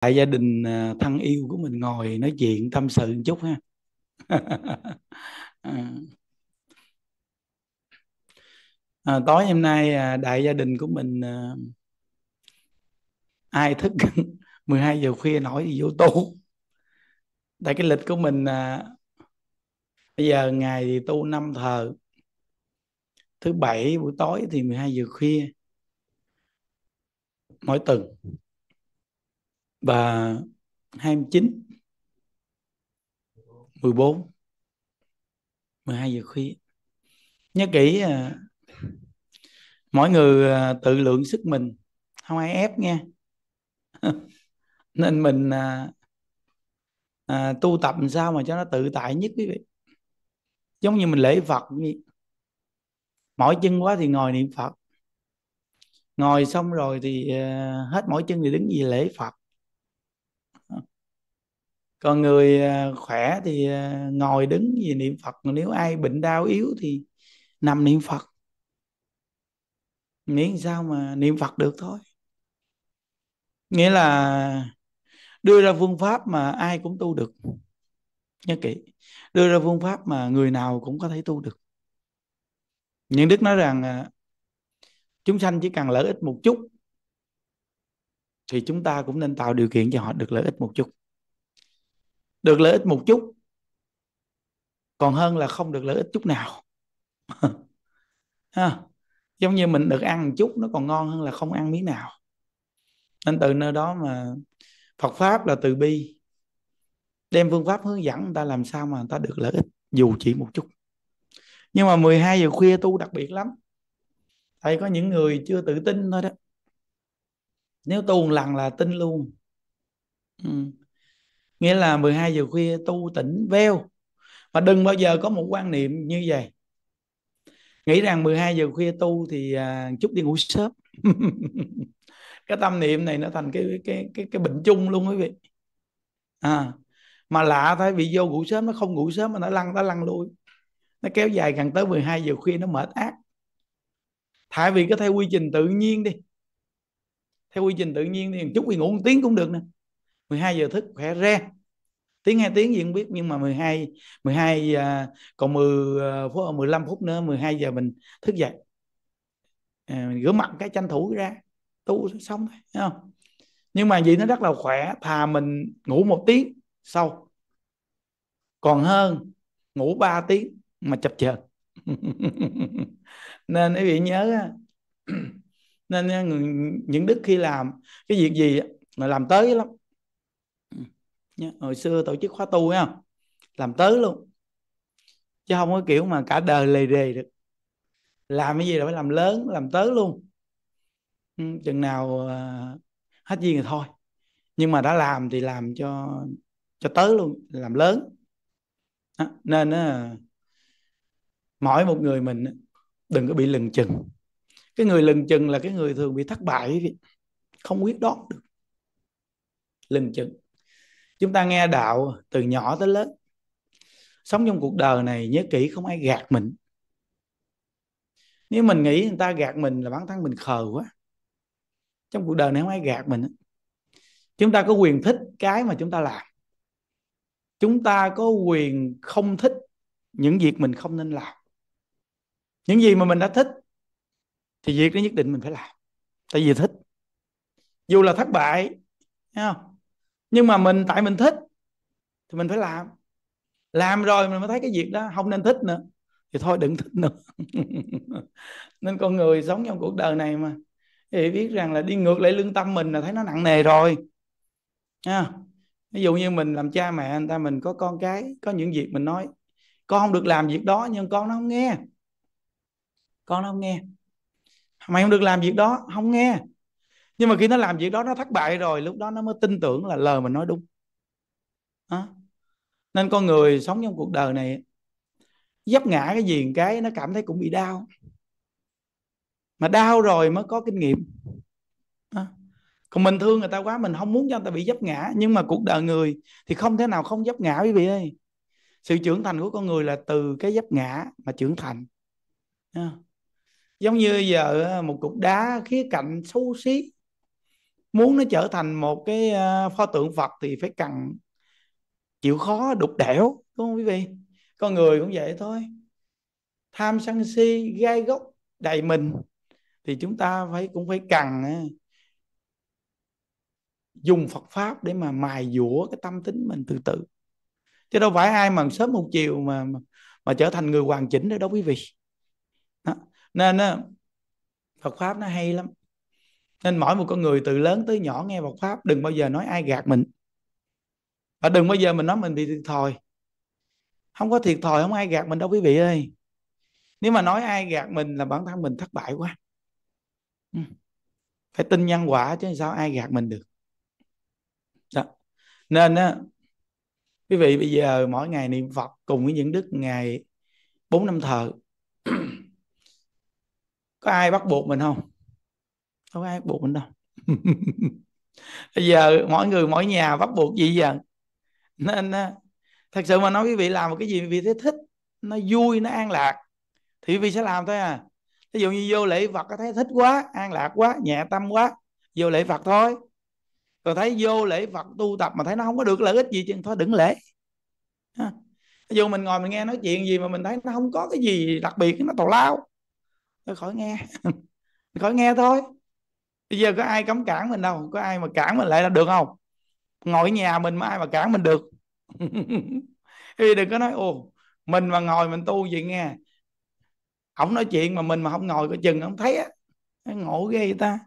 tại gia đình à, thân yêu của mình ngồi nói chuyện tâm sự một chút ha à. à, tối hôm nay à, đại gia đình của mình ai thức 12 giờ khuya nổi thì vô tu tại cái lịch của mình bây giờ ngày thì tu năm thờ thứ bảy buổi tối thì 12 giờ khuya mỗi tuần và 29 14 12 giờ khuya nhớ kỹ à, mỗi người à, tự lượng sức mình không ai ép nghe nên mình à, à, tu tập làm sao mà cho nó tự tại nhất quý vị giống như mình lễ Phật vậy mỗi chân quá thì ngồi niệm Phật ngồi xong rồi thì à, hết mỗi chân thì đứng gì lễ Phật còn người à, khỏe thì à, ngồi đứng gì niệm phật nếu ai bệnh đau yếu thì nằm niệm phật miễn sao mà niệm phật được thôi nghĩa là đưa ra phương pháp mà ai cũng tu được nhớ kỹ đưa ra phương pháp mà người nào cũng có thể tu được những đức nói rằng à, chúng sanh chỉ cần lợi ích một chút thì chúng ta cũng nên tạo điều kiện cho họ được lợi ích một chút được lợi ích một chút còn hơn là không được lợi ích chút nào ha. giống như mình được ăn một chút nó còn ngon hơn là không ăn miếng nào nên từ nơi đó mà Phật pháp là từ bi đem phương pháp hướng dẫn người ta làm sao mà người ta được lợi ích dù chỉ một chút nhưng mà 12 giờ khuya tu đặc biệt lắm thầy có những người chưa tự tin thôi đó nếu tu một lần là tin luôn ừ nghĩa là 12 giờ khuya tu tỉnh veo và đừng bao giờ có một quan niệm như vậy nghĩ rằng 12 giờ khuya tu thì à, chút đi ngủ sớm cái tâm niệm này nó thành cái cái cái cái bệnh chung luôn quý vị à mà lạ thôi vì vô ngủ sớm nó không ngủ sớm mà nó lăn nó lăn lui nó kéo dài gần tới 12 giờ khuya nó mệt ác thay vì cứ theo quy trình tự nhiên đi theo quy trình tự nhiên thì chút đi ngủ một tiếng cũng được nè 12 giờ thức khỏe ra tiếng hai tiếng gì không biết nhưng mà 12 12 à, còn 10 à, phút 15 phút nữa 12 giờ mình thức dậy à, mình rửa mặt cái tranh thủ ra tu xong thôi không nhưng mà vậy nó rất là khỏe thà mình ngủ một tiếng sau còn hơn ngủ 3 tiếng mà chập chờn nên quý vị nhớ nên à, những đức khi làm cái việc gì mà làm tới lắm hồi xưa tổ chức khóa tu á làm tới luôn chứ không có kiểu mà cả đời lề đề được làm cái gì là phải làm lớn làm tới luôn ừ, chừng nào à, hết duyên thì thôi nhưng mà đã làm thì làm cho cho tới luôn làm lớn nên à, mỗi một người mình đừng có bị lừng chừng cái người lừng chừng là cái người thường bị thất bại không quyết đoán được lừng chừng chúng ta nghe đạo từ nhỏ tới lớn sống trong cuộc đời này nhớ kỹ không ai gạt mình nếu mình nghĩ người ta gạt mình là bản thân mình khờ quá trong cuộc đời này không ai gạt mình chúng ta có quyền thích cái mà chúng ta làm chúng ta có quyền không thích những việc mình không nên làm những gì mà mình đã thích thì việc đó nhất định mình phải làm tại vì thích dù là thất bại không? nhưng mà mình tại mình thích thì mình phải làm làm rồi mình mới thấy cái việc đó không nên thích nữa thì thôi đừng thích nữa nên con người sống trong cuộc đời này mà thì biết rằng là đi ngược lại lương tâm mình là thấy nó nặng nề rồi à, ví dụ như mình làm cha mẹ người ta mình có con cái có những việc mình nói con không được làm việc đó nhưng con nó không nghe con nó không nghe mày không được làm việc đó không nghe nhưng mà khi nó làm việc đó nó thất bại rồi lúc đó nó mới tin tưởng là lời mình nói đúng đó. nên con người sống trong cuộc đời này dấp ngã cái gì cái nó cảm thấy cũng bị đau mà đau rồi mới có kinh nghiệm đó. còn mình thương người ta quá mình không muốn cho người ta bị dấp ngã nhưng mà cuộc đời người thì không thể nào không dấp ngã quý vị ơi sự trưởng thành của con người là từ cái dấp ngã mà trưởng thành đó. giống như giờ một cục đá khía cạnh xấu xí muốn nó trở thành một cái ờ, pho tượng Phật thì phải cần chịu khó đục đẽo đúng không quý vị con người cũng vậy thôi tham sân si gai gốc đầy mình thì chúng ta phải cũng phải cần ờ, dùng Phật pháp để mà mài dũa cái tâm tính mình từ từ chứ đâu phải ai mà sớm một chiều mà mà, trở thành người hoàn chỉnh đâu quý vị đó. nên ờ, Phật pháp nó hay lắm nên mỗi một con người từ lớn tới nhỏ nghe Phật pháp đừng bao giờ nói ai gạt mình và đừng bao giờ mình nói mình bị thiệt thòi không có thiệt thòi không ai gạt mình đâu quý vị ơi nếu mà nói ai gạt mình là bản thân mình thất bại quá ừ. phải tin nhân quả chứ sao ai gạt mình được đó. nên á quý vị bây giờ mỗi ngày niệm phật cùng với những đức ngày bốn năm thờ có ai bắt buộc mình không đâu ai buộc mình đâu bây giờ mỗi người mỗi nhà bắt buộc gì giờ nên thật sự mà nói quý vị làm một cái gì vì thế thích nó vui nó an lạc thì quý vị sẽ làm thôi à ví dụ như vô lễ vật thấy thích quá an lạc quá nhẹ tâm quá vô lễ vật thôi rồi thấy vô lễ vật tu tập mà thấy nó không có được lợi ích gì chứ thôi đừng lễ ví dụ mình ngồi mình nghe nói chuyện gì mà mình thấy nó không có cái gì đặc biệt nó tào lao thôi khỏi nghe khỏi nghe thôi bây giờ có ai cấm cản mình đâu có ai mà cản mình lại là được không ngồi ở nhà mình mà ai mà cản mình được thì đừng có nói ồ mình mà ngồi mình tu vậy nghe ổng nói chuyện mà mình mà không ngồi có chừng không thấy á ngộ ghê vậy ta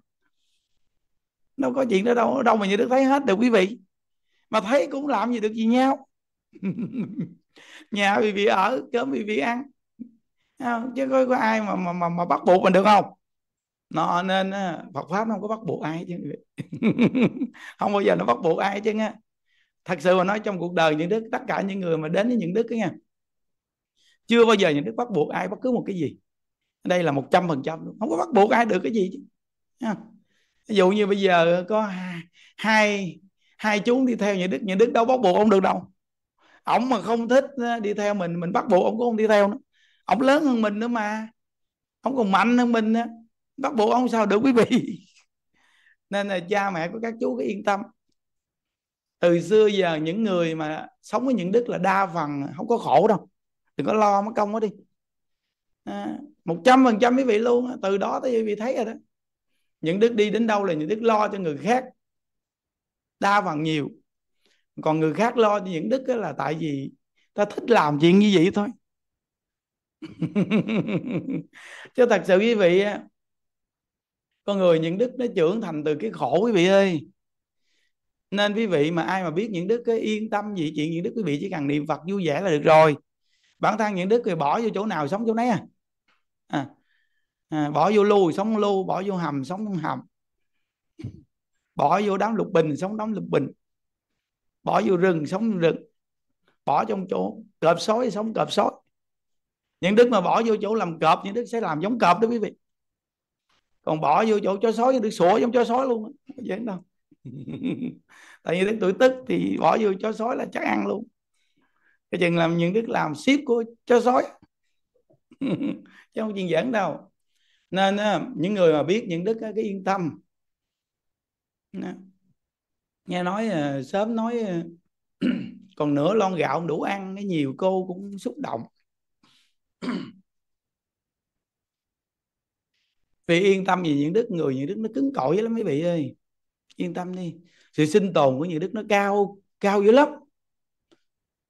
đâu có chuyện đó đâu đâu mà như được thấy hết được quý vị mà thấy cũng làm gì được gì nhau nhà vì vì ở cơm vì vì ăn chứ có, có ai mà mà mà, mà bắt buộc mình được không nó nên Phật pháp nó không có bắt buộc ai chứ không bao giờ nó bắt buộc ai chứ nghe thật sự mà nói trong cuộc đời những đức tất cả những người mà đến với những đức nha chưa bao giờ những đức bắt buộc ai bất cứ một cái gì đây là một trăm phần trăm không có bắt buộc ai được cái gì chứ ví dụ như bây giờ có hai hai chú đi theo những đức những đức đâu bắt buộc ông được đâu ổng mà không thích ờ, đi theo mình mình bắt buộc ông cũng không đi theo nữa ổng lớn hơn mình nữa mà ổng còn mạnh hơn mình nữa bắt buộc ông sao được quý vị nên là cha mẹ của các chú cứ yên tâm từ xưa giờ những người mà sống với những đức là đa phần không có khổ đâu đừng có lo mất công quá đi à, một trăm phần trăm quý vị luôn từ đó tới quý vị thấy rồi đó những đức đi đến đâu là những đức lo cho người khác đa phần nhiều còn người khác lo cho những đức là tại vì ta thích làm chuyện như vậy thôi chứ thật sự quý vị con người những đức nó trưởng thành từ cái khổ quý vị ơi nên quý vị mà ai mà biết những đức cái yên tâm gì chuyện những đức quý vị chỉ cần niệm phật vui vẻ là được rồi bản thân những đức thì bỏ vô chỗ nào sống chỗ nấy à, à, à bỏ vô lưu sống lưu bỏ vô hầm sống trong hầm bỏ vô đám lục bình sống đám lục bình bỏ vô rừng sống rừng bỏ trong chỗ cọp sói sống cọp sói những đức mà bỏ vô chỗ làm cọp những đức sẽ làm giống cọp đó quý vị còn bỏ vô chỗ cho sói được sủa trong cho sói luôn dễ đâu tại vì đức tuổi tức thì bỏ vô cho sói là chắc ăn luôn cái chừng làm những đức làm ship của cho sói chứ không chuyện giản đâu nên những người mà biết những đức cái yên tâm nghe nói ờ, sớm nói ờ, còn nửa lon gạo không đủ ăn cái nhiều cô cũng xúc động vì yên tâm vì những đức người những đức nó cứng cỏi lắm mấy vị ơi yên tâm đi sự sinh tồn của những đức nó cao cao dữ lắm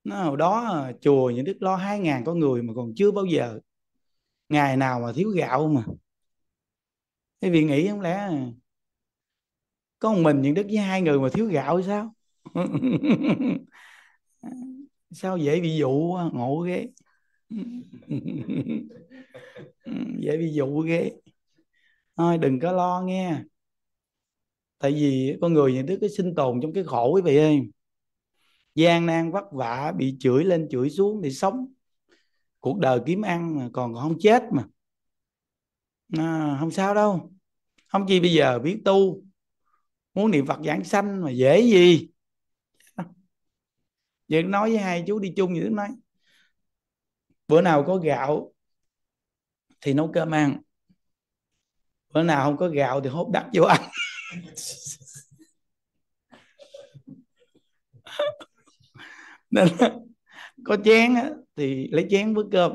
nó hồi đó à, chùa những đức lo hai ngàn con người mà còn chưa bao giờ ngày nào mà thiếu gạo mà cái vì nghĩ không lẽ à, có một mình những đức với hai người mà thiếu gạo thì sao sao dễ bị dụ ngộ ghê dễ bị dụ ghê thôi đừng có lo nghe tại vì con người những đứa cứ sinh tồn trong cái khổ quý vị ơi gian nan vất vả bị chửi lên chửi xuống thì sống cuộc đời kiếm ăn mà còn không chết mà à, không sao đâu không chi bây giờ biết tu muốn niệm phật giảng sanh mà dễ gì vậy nói với hai chú đi chung vậy nói bữa nào có gạo thì nấu cơm ăn bữa nào không có gạo thì hốt đắp vô ăn nên có chén thì lấy chén với cơm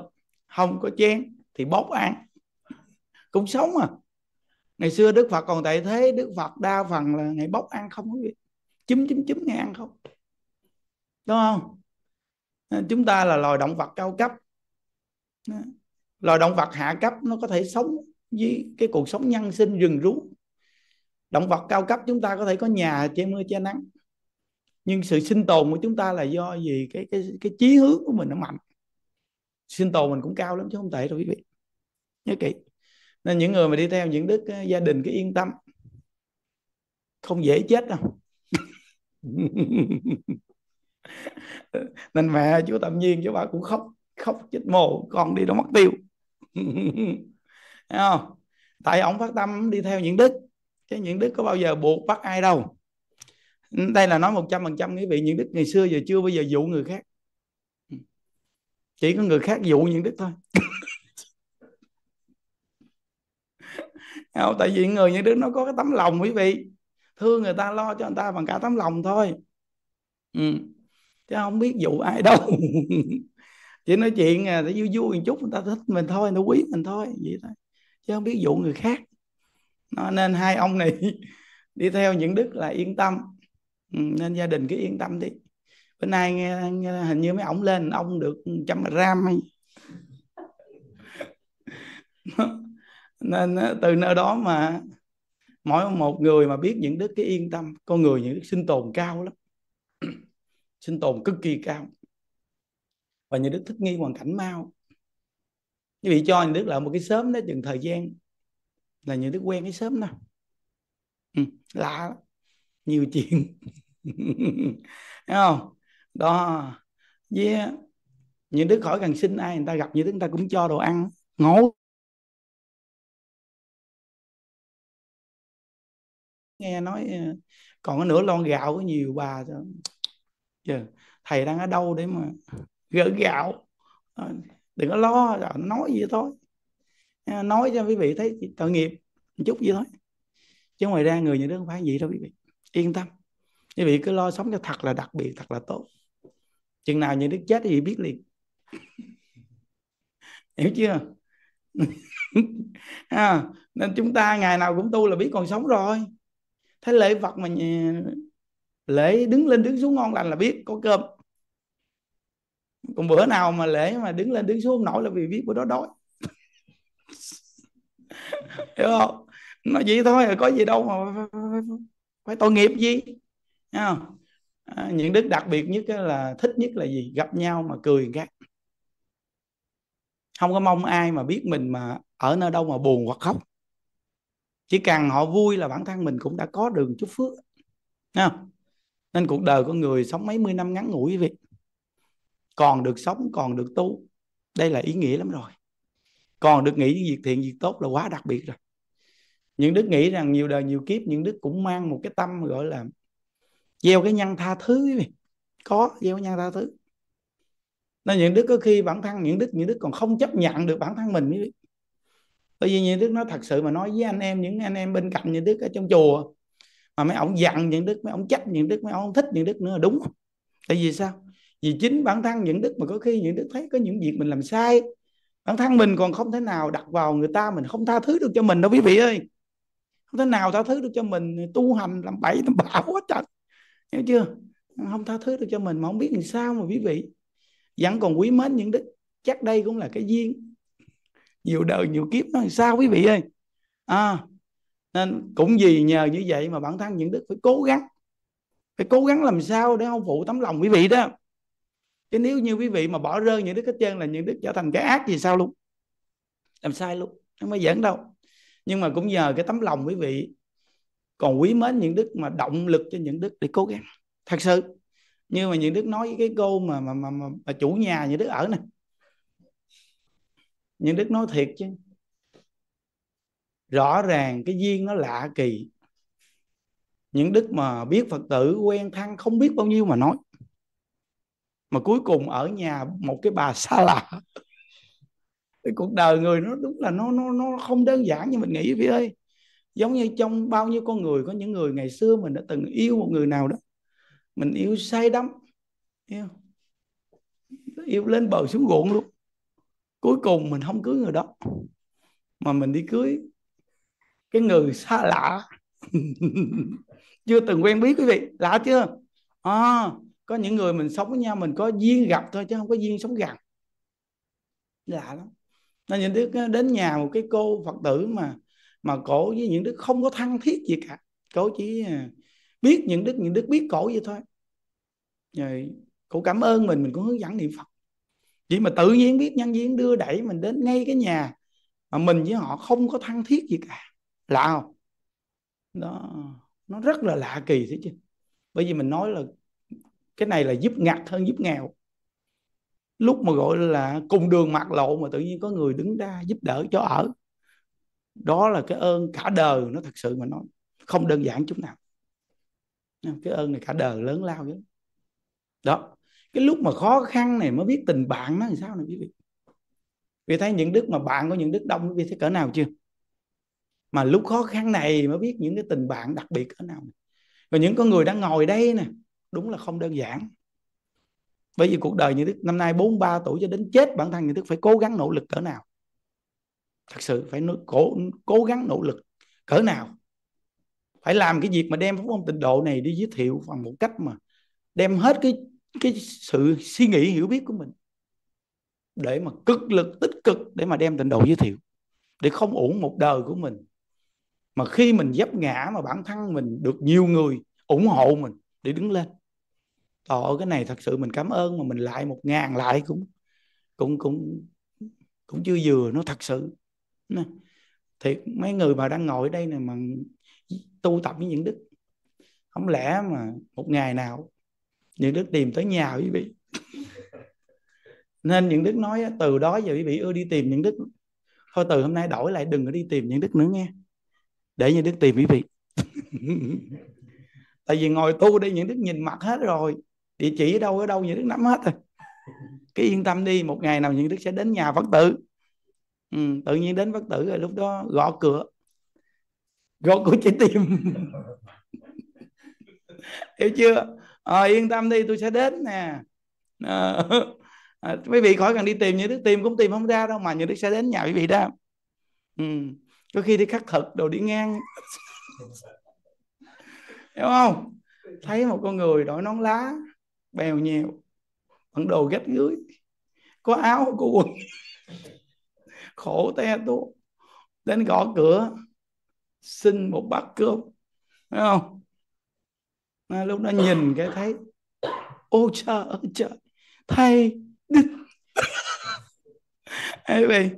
không có chén thì bóc ăn cũng sống à ngày xưa đức phật còn tại thế đức phật đa phần là ngày bóc ăn không có gì chúm chúm ngày ăn không đúng không chúng ta là loài động vật cao cấp loài động vật hạ cấp nó có thể sống với cái cuộc sống nhân sinh rừng rú động vật cao cấp chúng ta có thể có nhà che mưa che nắng nhưng sự sinh tồn của chúng ta là do gì cái cái cái chí hướng của mình nó mạnh sinh tồn mình cũng cao lắm chứ không tệ đâu quý vị nhớ kỹ nên những người mà đi theo những đức ờ, gia đình cứ yên tâm không dễ chết đâu nên mẹ chú tạm nhiên chú bà cũng khóc khóc chết mồ con đi đâu mất tiêu Thấy không? Tại ông phát tâm đi theo những đức chứ những đức có bao giờ buộc bắt ai đâu. Đây là nói một trăm phần trăm quý vị những đức ngày xưa giờ chưa bao giờ dụ người khác. Chỉ có người khác dụ những đức thôi. không? Tại vì người những đức nó có cái tấm lòng quý vị thương người ta lo cho người ta bằng cả tấm lòng thôi ừ. chứ không biết dụ ai đâu chỉ nói chuyện để à, vui vui một chút người ta thích mình thôi nó quý mình thôi vậy thôi chứ không biết dụ người khác nó nên hai ông này đi theo những đức là yên tâm ừ, nên gia đình cứ yên tâm đi bữa nay nghe, nghe hình như mấy ổng lên ông được trăm gram hay nên ờ, từ nơi đó mà mỗi một người mà biết những đức cái yên tâm con người những đức sinh tồn cao lắm sinh tồn cực kỳ cao và những đức thích nghi hoàn cảnh mau quý vị cho những đức là một cái sớm đó chừng thời gian là những đức quen cái sớm đó ừ, lạ nhiều chuyện thấy không đó với yeah. những đứa khỏi cần xin ai người ta gặp như đức người ta cũng cho đồ ăn ngủ nghe nói ờ, còn cái nửa lon gạo có nhiều bà thầy đang ở đâu để mà gỡ gạo ờ, đừng có lo nói gì thôi à, nói cho quý vị thấy tội nghiệp một chút gì thôi chứ ngoài ra người nhà nước không phải gì đâu quý vị yên tâm quý vị cứ lo sống cho thật là đặc biệt thật là tốt chừng nào nhà nước chết thì biết liền hiểu chưa à, nên chúng ta ngày nào cũng tu là biết còn sống rồi thấy lễ vật mà lễ đứng lên đứng xuống ngon lành là biết có cơm còn bữa nào mà lễ mà đứng lên đứng xuống nổi là vì biết bữa đó đói hiểu không nó vậy thôi có gì đâu mà phải, phải, phải, phải tội nghiệp gì Thấy không? À, những đức đặc biệt nhất là thích nhất là gì gặp nhau mà cười gắt không có mong ai mà biết mình mà ở nơi đâu mà buồn hoặc khóc chỉ cần họ vui là bản thân mình cũng đã có đường chút phước Thấy không? nên cuộc đời của người sống mấy mươi năm ngắn ngủi vậy còn được sống còn được tu đây là ý nghĩa lắm rồi còn được nghĩ việc thiện việc tốt là quá đặc biệt rồi những đức nghĩ rằng nhiều đời nhiều kiếp những đức cũng mang một cái tâm gọi là gieo cái nhân tha thứ ấy. có gieo nhân tha thứ nên những đức có khi bản thân những đức những đức còn không chấp nhận được bản thân mình ấy. bởi vì những đức nó thật sự mà nói với anh em những anh em bên cạnh những đức ở trong chùa mà mấy ông dặn những đức mấy ông trách những đức mấy ông không thích những đức nữa là đúng không tại vì sao vì chính bản thân những đức mà có khi những đức thấy có những việc mình làm sai bản thân mình còn không thể nào đặt vào người ta mình không tha thứ được cho mình đâu quý vị ơi không thể nào tha thứ được cho mình tu hành làm bảy làm bảo quá trời hiểu chưa không tha thứ được cho mình mà không biết làm sao mà quý vị vẫn còn quý mến những đức chắc đây cũng là cái duyên nhiều đời nhiều kiếp nó sao quý vị ơi à, nên cũng vì nhờ như vậy mà bản thân những đức phải cố gắng phải cố gắng làm sao để không phụ tấm lòng quý vị đó chứ nếu như quý vị mà bỏ rơi những đức hết trơn là những đức trở thành cái ác gì sao luôn làm sai luôn không phải giỡn đâu nhưng mà cũng nhờ cái tấm lòng quý vị còn quý mến những đức mà động lực cho những đức để cố gắng thật sự như mà những đức nói với cái cô mà mà mà, mà, mà chủ nhà những đức ở nè những đức nói thiệt chứ rõ ràng cái duyên nó lạ kỳ những đức mà biết phật tử quen thân không biết bao nhiêu mà nói mà cuối cùng ở nhà một cái bà xa lạ cái cuộc đời người nó đúng là nó nó nó không đơn giản như mình nghĩ vậy ơi giống như trong bao nhiêu con người có những người ngày xưa mình đã từng yêu một người nào đó mình yêu say đắm yêu yêu lên bờ xuống ruộng luôn cuối cùng mình không cưới người đó mà mình đi cưới cái người xa lạ chưa từng quen biết quý vị lạ chưa à, có những người mình sống với nhau mình có duyên gặp thôi chứ không có duyên sống gần lạ lắm nên những đứa đến nhà một cái cô phật tử mà mà cổ với những đứa không có thân thiết gì cả cổ chỉ à, biết những đức những đức biết cổ vậy thôi rồi cổ cảm ơn mình mình cũng hướng dẫn niệm phật chỉ mà tự nhiên biết nhân viên đưa đẩy mình đến ngay cái nhà mà mình với họ không có thân thiết gì cả lạ không đó nó rất là lạ kỳ thế chứ bởi vì mình nói là cái này là giúp ngặt hơn giúp nghèo lúc mà gọi là cùng đường mặt lộ mà tự nhiên có người đứng ra giúp đỡ cho ở đó là cái ơn cả đời nó thật sự mà nó không đơn giản chút nào cái ơn này cả đời lớn lao lắm đó cái lúc mà khó khăn này mới biết tình bạn nó làm sao này quý vị vì thấy những đức mà bạn có những đức đông quý vị thấy cỡ nào chưa mà lúc khó khăn này mới biết những cái tình bạn đặc biệt cỡ nào và những con người đang ngồi đây nè đúng là không đơn giản bởi vì cuộc đời như Đức năm nay 43 tuổi cho đến chết bản thân như Đức phải cố gắng nỗ lực cỡ nào thật sự phải cố, cố gắng nỗ lực cỡ nào phải làm cái việc mà đem phúc âm tịnh độ này đi giới thiệu bằng một cách mà đem hết cái cái sự suy nghĩ hiểu biết của mình để mà cực lực tích cực để mà đem tịnh độ giới thiệu để không uổng một đời của mình mà khi mình dấp ngã mà bản thân mình được nhiều người ủng hộ mình để đứng lên ờ cái này thật sự mình cảm ơn mà mình lại một ngàn lại cũng cũng cũng cũng chưa vừa nó thật sự thì mấy người mà đang ngồi ở đây này mà tu tập với những đức không lẽ mà một ngày nào những đức tìm tới nhà quý vị nên những đức nói từ đó giờ quý vị ưa đi tìm những đức thôi từ hôm nay đổi lại đừng có đi tìm những đức nữa nghe để những đức tìm quý vị tại vì ngồi tu đây những đức nhìn mặt hết rồi địa chỉ ở đâu ở đâu nhà đức nắm hết rồi cái yên tâm đi một ngày nào những đức sẽ đến nhà phật tử ừ, tự nhiên đến phật tử rồi lúc đó gõ cửa gõ cửa trái tim hiểu chưa ờ, yên tâm đi tôi sẽ đến nè ờ, à, quý vị khỏi cần đi tìm những đức tìm cũng tìm không ra đâu mà những đức sẽ đến nhà quý vị đó ừ. có khi đi khắc thực đồ đi ngang hiểu không thấy một con người đội nón lá bèo nhèo bằng đồ gách dưới có áo có quần khổ te tu đến gõ cửa xin một bát cơm thấy không à, lúc đó nhìn cái thấy ô trời ơi trời thầy đức quý vị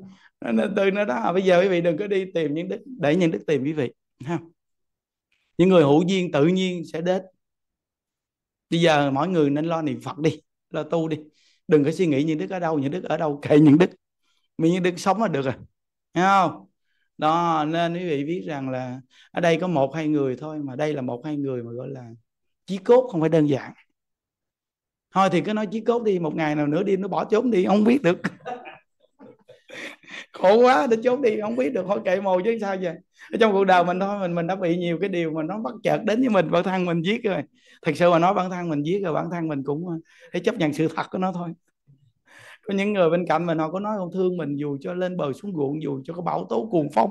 từ nó đó à, bây giờ quý vị đừng có đi tìm những đức để những đức tìm quý vị ha những người hữu duyên tự nhiên sẽ đến bây giờ mỗi người nên lo niệm phật đi lo tu đi đừng có suy nghĩ những đức ở đâu những đức ở đâu kệ những đức mình những đức sống là được rồi Thấy không đó nên quý vị biết rằng là ở đây có một hai người thôi mà đây là một hai người mà gọi là chí cốt không phải đơn giản thôi thì cứ nói chí cốt đi một ngày nào nữa đi nó bỏ trốn đi không biết được khổ quá để trốn đi không biết được thôi kệ mồ chứ sao vậy ở trong cuộc đời mình thôi mình mình đã bị nhiều cái điều mà nó bắt chợt đến với mình bản thân mình giết rồi thật sự mà nói bản thân mình giết rồi bản thân mình cũng ờ, phải chấp nhận sự thật của nó thôi có những người bên cạnh mình họ có nói không thương mình dù cho lên bờ xuống ruộng dù cho có bão tố cuồng phong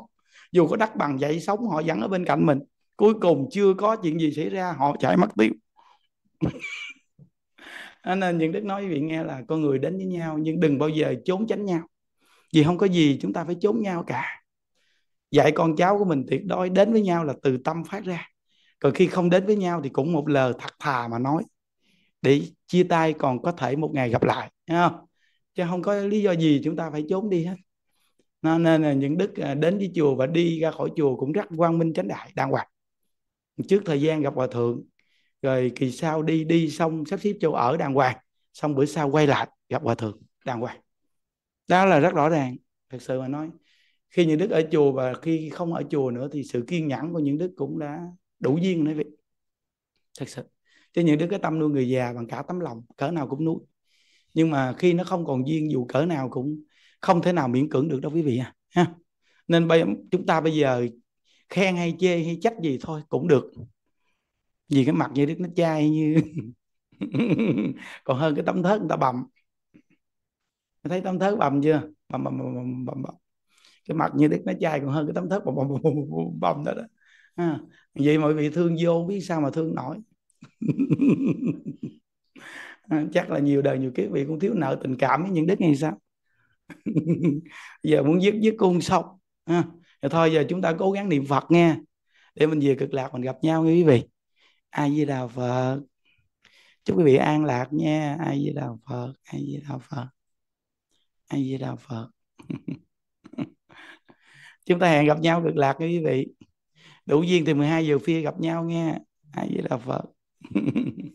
dù có đất bằng dậy sống họ vẫn ở bên cạnh mình cuối cùng chưa có chuyện gì xảy ra họ chạy mất tiêu nên những đức nói với vị nghe là con người đến với nhau nhưng đừng bao giờ trốn tránh nhau vì không có gì chúng ta phải trốn nhau cả dạy con cháu của mình tuyệt đối đến với nhau là từ tâm phát ra còn khi không đến với nhau thì cũng một lời thật thà mà nói để chia tay còn có thể một ngày gặp lại không? chứ không có lý do gì chúng ta phải trốn đi hết nên là những đức à, đến với chùa và đi ra khỏi chùa cũng rất quang minh chánh đại đàng hoàng trước thời gian gặp hòa thượng rồi kỳ sau đi đi xong sắp xếp chỗ ở đàng hoàng xong bữa sau quay lại gặp hòa thượng đàng hoàng đó là rất rõ ràng thật sự mà nói khi những đức ở chùa và khi không ở chùa nữa thì sự kiên nhẫn của những đức cũng đã đủ duyên đấy vị thật sự cho những đức cái tâm nuôi người già bằng cả tấm lòng cỡ nào cũng nuôi nhưng mà khi nó không còn duyên dù cỡ nào cũng không thể nào miễn cưỡng được đâu quý vị à ha nên bây chúng ta bây giờ khen hay chê hay trách gì thôi cũng được vì cái mặt như đức nó chai như còn hơn cái tấm thớt người ta bầm thấy tấm thớt bầm chưa bầm bầm bầm bầm bầm, cái mặt như đức nó chai còn hơn cái tấm thớt bầm bầm bầm, bầm, bầm đó đó à, vậy mọi vị thương vô biết sao mà thương nổi chắc là nhiều đời nhiều kiếp vị cũng thiếu nợ tình cảm với những đức này sao giờ muốn dứt dứt cung xong à, thôi giờ chúng ta cố gắng niệm phật nghe để mình về cực lạc mình gặp nhau nghe quý vị ai với đà phật chúc quý vị an lạc nha ai với đà phật ai với đà phật a di đà phật chúng ta hẹn gặp nhau cực lạc nha quý vị đủ duyên thì 12 giờ phi gặp nhau nghe a di đà phật